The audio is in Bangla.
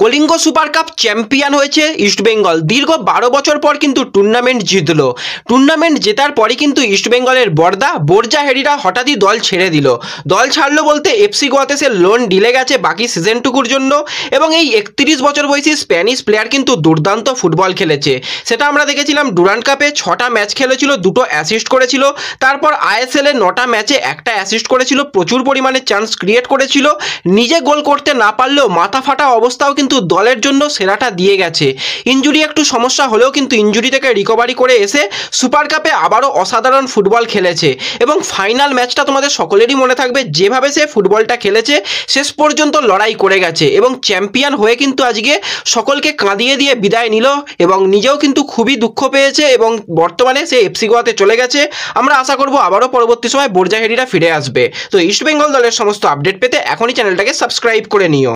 কলিঙ্গ সুপার কাপ চ্যাম্পিয়ন হয়েছে ইস্টবেঙ্গল দীর্ঘ বারো বছর পর কিন্তু টুর্নামেন্ট জিতল টুর্নামেন্ট জেতার পরে কিন্তু ইস্টবেঙ্গলের বর্দা বোরজা হেরিরা হঠাৎই দল ছেড়ে দিল দল ছাড়লো বলতে এফসি গোয়াতে সে লোন ডিলে গেছে বাকি সিজনটুকুর জন্য এবং এই একত্রিশ বছর বয়সী স্প্যানিশ প্লেয়ার কিন্তু দুর্দান্ত ফুটবল খেলেছে সেটা আমরা দেখেছিলাম ডুরান্ড কাপে ছটা ম্যাচ খেলেছিল দুটো অ্যাসিস্ট করেছিল তারপর আইএসএল এ নটা ম্যাচে একটা অ্যাসিস্ট করেছিল প্রচুর পরিমাণে চান্স ক্রিয়েট করেছিল নিজে গোল করতে না পারলেও মাথা ফাটা অবস্থাও কিন্তু দলের জন্য সেরাটা দিয়ে গেছে ইঞ্জুরি একটু সমস্যা হলেও কিন্তু ইঞ্জুরি থেকে রিকভারি করে এসে সুপার কাপে আবারও অসাধারণ ফুটবল খেলেছে এবং ফাইনাল ম্যাচটা তোমাদের সকলেরই মনে থাকবে যেভাবে সে ফুটবলটা খেলেছে শেষ পর্যন্ত লড়াই করে গেছে এবং চ্যাম্পিয়ন হয়ে কিন্তু আজকে সকলকে কাঁদিয়ে দিয়ে বিদায় নিল এবং নিজেও কিন্তু খুবই দুঃখ পেয়েছে এবং বর্তমানে সে এফসি গোয়াতে চলে গেছে আমরা আশা করব আবারও পরবর্তী সময় বোরজাহেরিরা ফিরে আসবে তো ইস্টবেঙ্গল দলের সমস্ত আপডেট পেতে এখনই চ্যানেলটাকে সাবস্ক্রাইব করে নিও